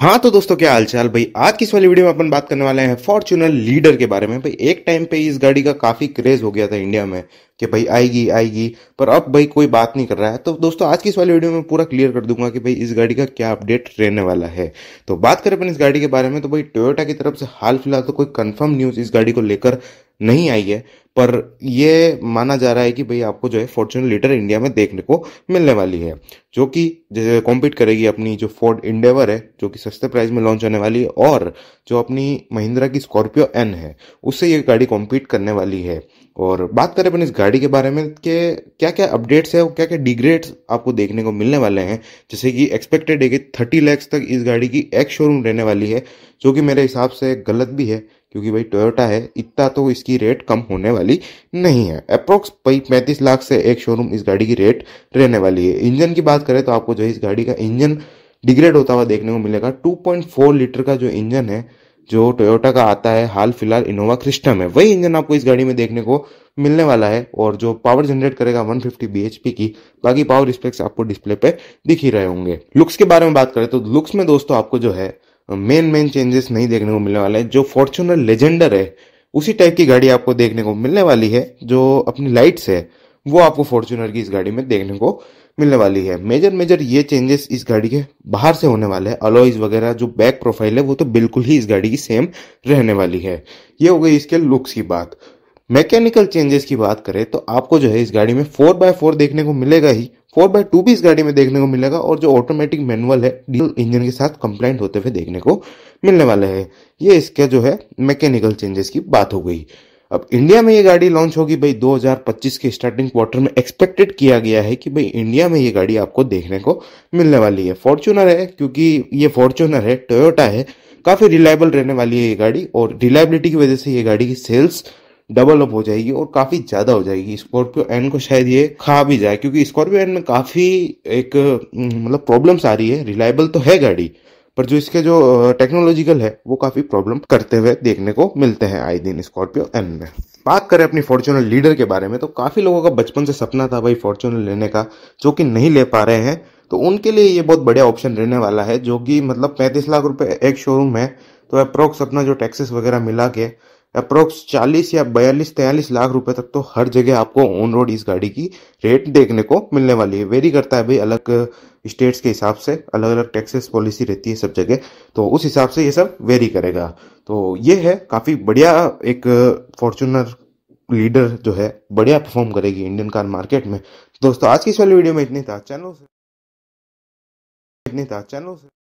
हाँ तो दोस्तों क्या हालचाल भाई आज की इस वाली वीडियो में अपन बात करने वाले हैं फॉर्चुनर लीडर के बारे में भाई एक टाइम पे इस गाड़ी का काफी क्रेज हो गया था इंडिया में कि भाई आएगी आएगी पर अब भाई कोई बात नहीं कर रहा है तो दोस्तों आज की इस वाली वीडियो में पूरा क्लियर कर दूंगा कि भाई इस गाड़ी का क्या अपडेट रहने वाला है तो बात करें अपन इस गाड़ी के बारे में तो भाई टोयोटा की तरफ से हाल फिलहाल तो कोई कन्फर्म न्यूज इस गाड़ी को लेकर नहीं आई है पर ये माना जा रहा है कि भाई आपको जो है फॉर्चून लीटर इंडिया में देखने को मिलने वाली है जो कि जैसे कॉम्पीट करेगी अपनी जो फोर्ड इंडेवर है जो कि सस्ते प्राइस में लॉन्च होने वाली है और जो अपनी महिंद्रा की स्कॉर्पियो एन है उससे ये गाड़ी कॉम्पीट करने वाली है और बात करें अपन इस गाड़ी के बारे में कि क्या क्या अपडेट्स है और क्या क्या डिग्रेड्स आपको देखने को मिलने वाले हैं जैसे कि एक्सपेक्टेड है कि थर्टी लैक्स तक इस गाड़ी की एक्स शोरूम रहने वाली है जो कि मेरे हिसाब से गलत भी है क्योंकि भाई टोयोटा है इतना तो इसकी रेट कम होने वाली नहीं है अप्रोक्स भाई पैंतीस लाख से एक शोरूम इस गाड़ी की रेट रहने वाली है इंजन की बात करें तो आपको जो है इस गाड़ी का इंजन डिग्रेड होता हुआ देखने को मिलेगा 2.4 लीटर का जो इंजन है जो टोयोटा का आता है हाल फिलहाल इनोवा क्रिस्टम है वही इंजन आपको इस गाड़ी में देखने को मिलने वाला है और जो पावर जनरेट करेगा 150 फिफ्टी की बाकी पावर स्पेक्स आपको डिस्प्ले पे दिख ही रहे होंगे लुक्स के बारे में बात करें तो लुक्स में दोस्तों आपको जो है मेन मेन चेंजेस नहीं देखने को मिलने वाले हैं जो फॉर्चुनर लेजेंडर है उसी टाइप की गाड़ी आपको देखने को मिलने वाली है जो अपनी लाइट्स है वो आपको फॉर्चुनर की इस गाड़ी में देखने को मिलने वाली है मेजर मेजर ये चेंजेस इस गाड़ी के बाहर से होने वाले हैं अलॉइज वगैरह जो बैक प्रोफाइल है वो तो बिल्कुल ही इस गाड़ी की सेम रहने वाली है ये हो गई इसके लुक्स की बात मैकेनिकल चेंजेस की बात करें तो आपको जो है इस गाड़ी में फोर बाय फोर देखने को मिलेगा ही फोर बाय टू भी इस गाड़ी में देखने को मिलेगा और जो ऑटोमेटिक मैनुअल है डीजल इंजन के साथ कंप्लाइंट होते हुए देखने को मिलने वाला है ये इसके जो है मैकेनिकल चेंजेस की बात हो गई अब इंडिया में ये गाड़ी लॉन्च होगी भाई 2025 के स्टार्टिंग क्वार्टर में एक्सपेक्टेड किया गया है कि भाई इंडिया में ये गाड़ी आपको देखने को मिलने वाली है फॉर्च्यूनर है क्योंकि ये फॉर्च्यूनर है टोयोटा है काफ़ी रिलायबल रहने वाली है ये गाड़ी और रिलायबिलिटी की वजह से ये गाड़ी की सेल्स डबल अप हो जाएगी और काफी ज्यादा हो जाएगी स्कॉर्पियो एन को शायद ये खा भी जाए क्योंकि स्कॉर्पियो एन में काफी एक हम्म, मतलब प्रॉब्लम्स आ रही है रिलायबल तो है गाड़ी पर जो इसके जो टेक्नोलॉजिकल है वो काफी प्रॉब्लम करते हुए देखने को मिलते हैं आए दिन स्कॉर्पियो एन में बात करें अपनी फॉर्चुनर लीडर के बारे में तो काफी लोगों का बचपन से सपना था भाई फॉर्चुनर लेने का जो कि नहीं ले पा रहे हैं तो उनके लिए ये बहुत बढ़िया ऑप्शन रहने वाला है जो कि मतलब पैंतीस लाख रुपए एक शोरूम है तो अप्रोक्स अपना जो टैक्सेस वगैरह मिला के अप्रोक्स 40 या 42 43 लाख रुपए तक तो हर जगह आपको ऑन रोड इस गाड़ी की रेट देखने को मिलने वाली है वेरी करता है भाई अलग स्टेट्स के हिसाब से अलग अलग टैक्सेस पॉलिसी रहती है सब जगह तो उस हिसाब से ये सब वेरी करेगा तो ये है काफ़ी बढ़िया एक फॉर्चुनर लीडर जो है बढ़िया परफॉर्म करेगी इंडियन कार मार्केट में दोस्तों आज की इस वाली वीडियो में इतनी था चैनल से इतनी था चैनल से